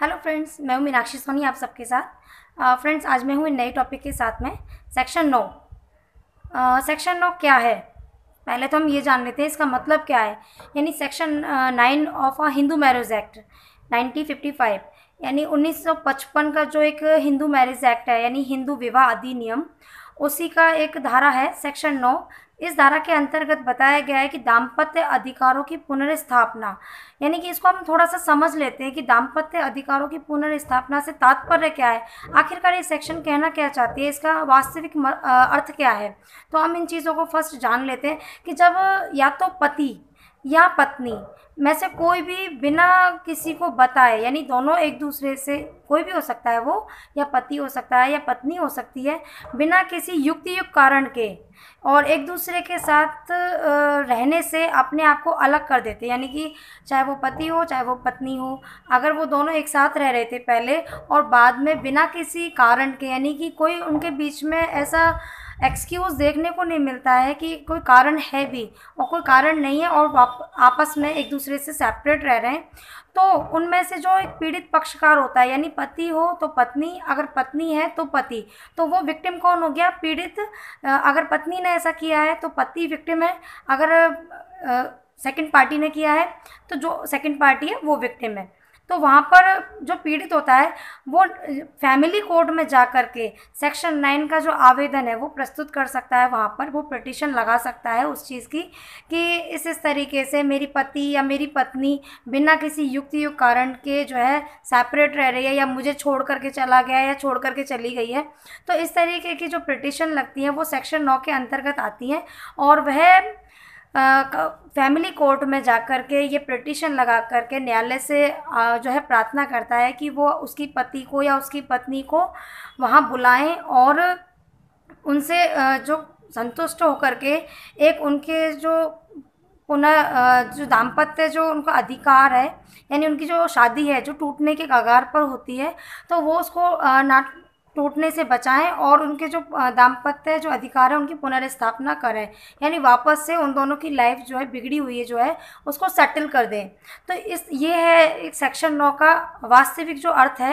hello friends मैं हूँ मीनाक्षी सोनी आप सबके साथ फ्रेंड्स आज मैं हूँ नए टॉपिक के साथ में सेक्शन नौ सेक्शन नौ क्या है पहले तो हम ये जान लेते हैं इसका मतलब क्या है यानी section nine of a Hindu marriage act 1955 यानी 1955 का जो एक हिंदू मैरिज एक्ट है यानी हिंदू विवाह अधिनियम उसी का एक धारा है सेक्शन नौ इस धारा के अंतर्गत बताया गया है कि दाम्पत्य अधिकारों की पुनर्स्थापना यानी कि इसको हम थोड़ा सा समझ लेते हैं कि दाम्पत्य अधिकारों की पुनर्स्थापना से तात्पर्य क्या है आखिरकार ये सेक्शन कहना क्या चाहती है इसका वास्तविक अर्थ क्या है तो हम इन चीज़ों को फर्स्ट जान लेते हैं कि जब या तो पति या पत्नी में से कोई भी बिना किसी को बताए यानी दोनों एक दूसरे से कोई भी हो सकता है वो या पति हो सकता है या पत्नी हो सकती है बिना किसी युक्ति युक्त कारण के और एक दूसरे के साथ रहने से अपने आप को अलग कर देते यानी कि चाहे वो पति हो चाहे वो पत्नी हो अगर वो दोनों एक साथ रह रहे थे पहले और बाद में बिना किसी कारण के यानी कि कोई उनके बीच में ऐसा एक्सक्यूज़ देखने को नहीं मिलता है कि कोई कारण है भी और कोई कारण नहीं है और आपस में एक दूसरे दूसरे से सेपरेट रह रहे हैं तो उनमें से जो एक पीड़ित पक्षकार होता है यानी पति हो तो पत्नी अगर पत्नी है तो पति तो वो विक्टिम कौन हो गया पीड़ित अगर पत्नी ने ऐसा किया है तो पति विक्टिम है अगर सेकंड पार्टी ने किया है तो जो सेकंड पार्टी है वो विक्टिम है तो वहाँ पर जो पीड़ित होता है वो फैमिली कोर्ट में जा कर के सेक्शन नाइन का जो आवेदन है वो प्रस्तुत कर सकता है वहाँ पर वो पटिशन लगा सकता है उस चीज़ की कि इस इस तरीके से मेरी पति या मेरी पत्नी बिना किसी युक्ति युक्त कारण के जो है सेपरेट रह रही है या मुझे छोड़ करके चला गया या छोड़ करके चली गई है तो इस तरीके की जो पटिशन लगती है वो सेक्शन नौ के अंतर्गत आती हैं और वह फैमिली कोर्ट में जा कर के ये पटिशन लगा कर के न्यायालय से आ, जो है प्रार्थना करता है कि वो उसकी पति को या उसकी पत्नी को वहाँ बुलाएं और उनसे जो संतुष्ट होकर के एक उनके जो पुनः जो दाम्पत्य जो उनका अधिकार है यानी उनकी जो शादी है जो टूटने के कगार पर होती है तो वो उसको नाट टूटने से बचाएं और उनके जो दाम्पत्य जो अधिकार है उनकी पुनर्स्थापना करें यानी वापस से उन दोनों की लाइफ जो है बिगड़ी हुई है जो है उसको सेटल कर दें तो इस ये है एक सेक्शन नौ का वास्तविक जो अर्थ है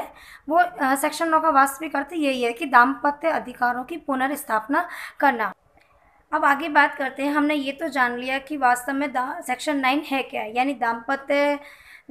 वो सेक्शन नौ का वास्तविक अर्थ यही है कि दाम्पत्य अधिकारों की पुनर्स्थापना करना अब आगे बात करते हैं हमने ये तो जान लिया कि वास्तव में सेक्शन नाइन है क्या यानी दाम्पत्य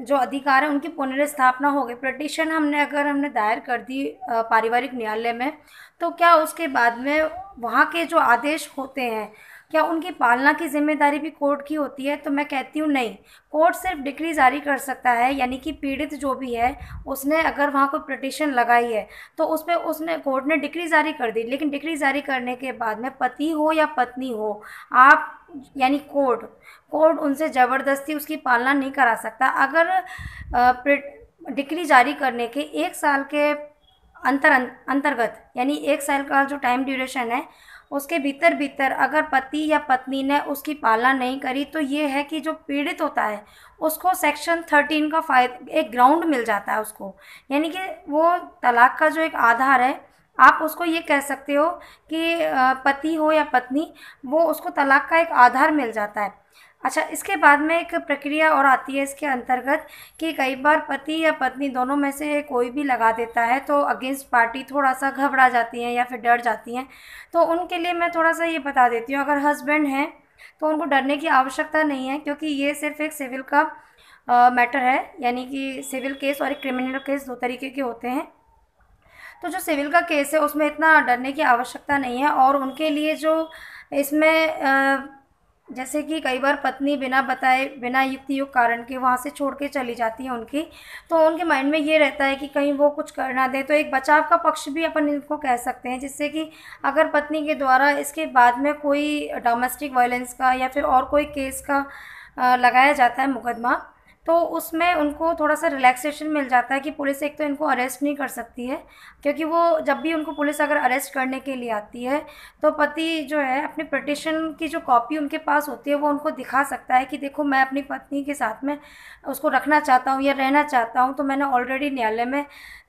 जो अधिकार है उनकी पुनर्स्थापना हो गई पटिशन हमने अगर हमने दायर कर दी पारिवारिक न्यायालय में तो क्या उसके बाद में वहाँ के जो आदेश होते हैं क्या उनकी पालना की जिम्मेदारी भी कोर्ट की होती है तो मैं कहती हूँ नहीं कोर्ट सिर्फ डिग्री जारी कर सकता है यानी कि पीड़ित जो भी है उसने अगर वहाँ कोई पटिशन लगाई है तो उस पर उसने कोर्ट ने डिग्री जारी कर दी लेकिन डिग्री जारी करने के बाद में पति हो या पत्नी हो आप यानी कोर्ट कोर्ट उनसे ज़बरदस्ती उसकी पालना नहीं करा सकता अगर डिक्री जारी करने के एक साल के अंतर अंतर्गत यानी एक साल का जो टाइम ड्यूरेशन है उसके भीतर भीतर अगर पति या पत्नी ने उसकी पालना नहीं करी तो ये है कि जो पीड़ित होता है उसको सेक्शन थर्टीन का फायदा एक ग्राउंड मिल जाता है उसको यानी कि वो तलाक का जो एक आधार है आप उसको ये कह सकते हो कि पति हो या पत्नी वो उसको तलाक का एक आधार मिल जाता है अच्छा इसके बाद में एक प्रक्रिया और आती है इसके अंतर्गत कि कई बार पति या पत्नी दोनों में से कोई भी लगा देता है तो अगेंस्ट पार्टी थोड़ा सा घबरा जाती हैं या फिर डर जाती हैं तो उनके लिए मैं थोड़ा सा ये बता देती हूँ अगर हस्बैंड हैं तो उनको डरने की आवश्यकता नहीं है क्योंकि ये सिर्फ एक सिविल का मैटर है यानी कि सिविल केस और एक क्रिमिनल केस दो तरीके के होते हैं तो जो सिविल का केस है उसमें इतना डरने की आवश्यकता नहीं है और उनके लिए जो इसमें जैसे कि कई बार पत्नी बिना बताए बिना युक्ति युक्त कारण के वहाँ से छोड़ के चली जाती है उनकी तो उनके माइंड में ये रहता है कि कहीं वो कुछ करना दे तो एक बचाव का पक्ष भी अपन इनको कह सकते हैं जिससे कि अगर पत्नी के द्वारा इसके बाद में कोई डोमेस्टिक वायलेंस का या फिर और कोई केस का लगाया जाता है मुकदमा तो उसमें उनको थोड़ा सा रिलैक्सेशन मिल जाता है कि पुलिस एक तो इनको अरेस्ट नहीं कर सकती है क्योंकि वो जब भी उनको पुलिस अगर अरेस्ट करने के लिए आती है तो पति जो है अपने पटिशन की जो कॉपी उनके पास होती है वो उनको दिखा सकता है कि देखो मैं अपनी पत्नी के साथ में उसको रखना चाहता हूँ या रहना चाहता हूँ तो मैंने ऑलरेडी न्यायालय में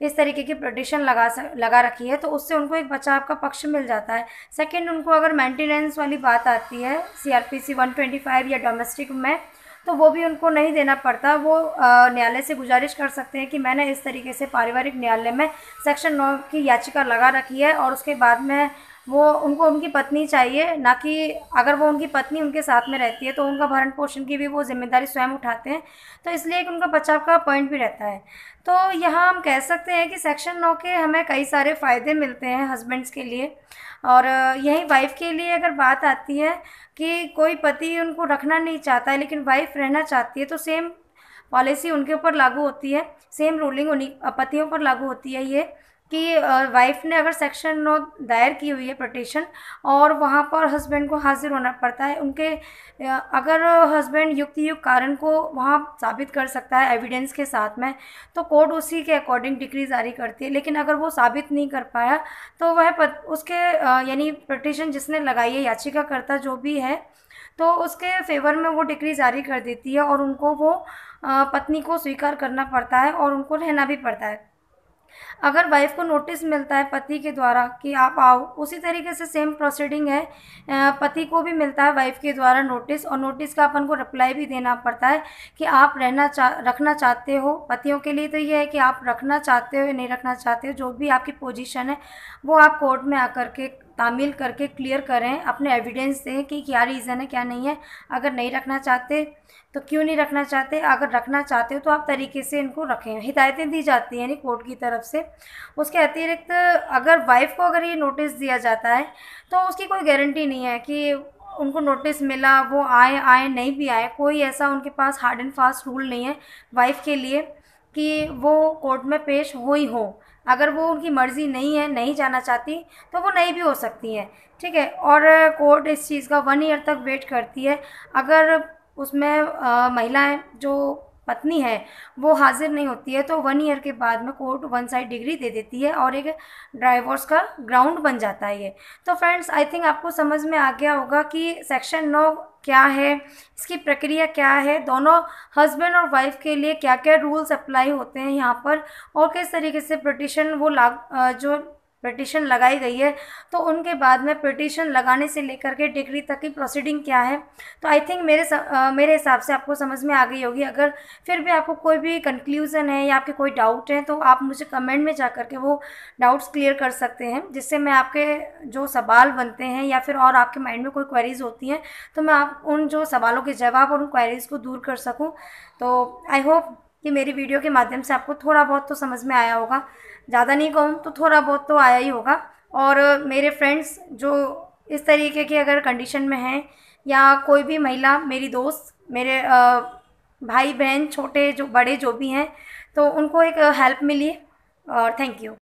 इस तरीके की पटिशन लगा सक लगा रखी है तो उससे उनको एक बचाव का पक्ष मिल जाता है सेकेंड उनको अगर मेंटेनेंस वाली बात आती है C R P C one twenty five या डोमेस्टिक में तो वो भी उनको नहीं देना पड़ता वो न्यायालय से गुजारिश कर सकते हैं कि मैंने इस तरीके से पारिवारिक न्यायालय में सेक्शन नौ की याचिका लगा रखी है और उसके बाद में वो उनको उनकी पत्नी चाहिए ना कि अगर वो उनकी पत्नी उनके साथ में रहती है तो उनका भरण पोषण की भी वो जिम्मेदारी स्वयं उठाते हैं तो इसलिए एक उनका बचाव का पॉइंट भी रहता है तो यहाँ हम कह सकते हैं कि सेक्शन नौ के हमें कई सारे फ़ायदे मिलते हैं हस्बैंड्स के लिए और यही वाइफ़ के लिए अगर बात आती है कि कोई पति उनको रखना नहीं चाहता है लेकिन वाइफ़ रहना चाहती है तो सेम पॉलिसी उनके ऊपर लागू होती है सेम रूलिंग उन्हीं पतियों पर लागू होती है ये कि वाइफ ने अगर सेक्शन नौ दायर की हुई है पटिशन और वहाँ पर हस्बैंड को हाजिर होना पड़ता है उनके अगर हस्बैंड युक्ति युक्त कारण को वहाँ साबित कर सकता है एविडेंस के साथ में तो कोर्ट उसी के अकॉर्डिंग डिग्री जारी करती है लेकिन अगर वो साबित नहीं कर पाया तो वह पत, उसके यानी पटिशन जिसने लगाई है याचिकाकर्ता जो भी है तो उसके फेवर में वो डिग्री जारी कर देती है और उनको वो पत्नी को स्वीकार करना पड़ता है और उनको रहना भी पड़ता है अगर वाइफ को नोटिस मिलता है पति के द्वारा कि आप आओ उसी तरीके से सेम प्रोसीडिंग है पति को भी मिलता है वाइफ के द्वारा नोटिस और नोटिस का अपन को रिप्लाई भी देना पड़ता है कि आप रहना चाह रखना चाहते हो पतियों के लिए तो ये है कि आप रखना चाहते हो या नहीं रखना चाहते हो जो भी आपकी पोजीशन है वो आप कोर्ट में आकर के तामील करके क्लियर करें अपने एविडेंस दें कि क्या रीज़न है क्या नहीं है अगर नहीं रखना चाहते तो क्यों नहीं रखना चाहते अगर रखना चाहते हो तो आप तरीके से इनको रखें हिदायतें दी जाती हैं यानी कोर्ट की तरफ से उसके अतिरिक्त अगर वाइफ को अगर ये नोटिस दिया जाता है तो उसकी कोई गारंटी नहीं है कि उनको नोटिस मिला वो आए आए नहीं भी आए कोई ऐसा उनके पास हार्ड एंड फास्ट रूल नहीं है वाइफ के लिए कि वो कोर्ट में पेश हो ही हो अगर वो उनकी मर्ज़ी नहीं है नहीं जाना चाहती तो वो नहीं भी हो सकती है ठीक है और कोर्ट इस चीज़ का वन ईयर तक वेट करती है अगर उसमें महिलाएं जो पत्नी है वो हाजिर नहीं होती है तो वन ईयर के बाद में कोर्ट वन साइड डिग्री दे देती है और एक ड्राइवर्स का ग्राउंड बन जाता है ये तो फ्रेंड्स आई थिंक आपको समझ में आ गया होगा कि सेक्शन नौ क्या है इसकी प्रक्रिया क्या है दोनों हस्बैंड और वाइफ के लिए क्या क्या रूल्स अप्लाई होते हैं यहाँ पर और किस तरीके से पिटिशन वो लाग जो पटिशन लगाई गई है तो उनके बाद में पिटिशन लगाने से लेकर के डिग्री तक की प्रोसीडिंग क्या है तो आई थिंक मेरे स, आ, मेरे हिसाब से आपको समझ में आ गई होगी अगर फिर भी आपको कोई भी कंक्लूज़न है या आपके कोई डाउट है तो आप मुझे कमेंट में जा करके वो डाउट्स क्लियर कर सकते हैं जिससे मैं आपके जो सवाल बनते हैं या फिर और आपके माइंड में कोई क्वेरीज़ होती हैं तो मैं आप उन जो सवालों के जवाब और उन क्वेरीज़ को दूर कर सकूँ तो आई होप कि मेरी वीडियो के माध्यम से आपको थोड़ा बहुत तो समझ में आया होगा ज़्यादा नहीं कहूँ तो थोड़ा बहुत तो आया ही होगा और मेरे फ्रेंड्स जो इस तरीके की अगर कंडीशन में हैं या कोई भी महिला मेरी दोस्त मेरे भाई बहन छोटे जो बड़े जो भी हैं तो उनको एक हेल्प मिली और थैंक यू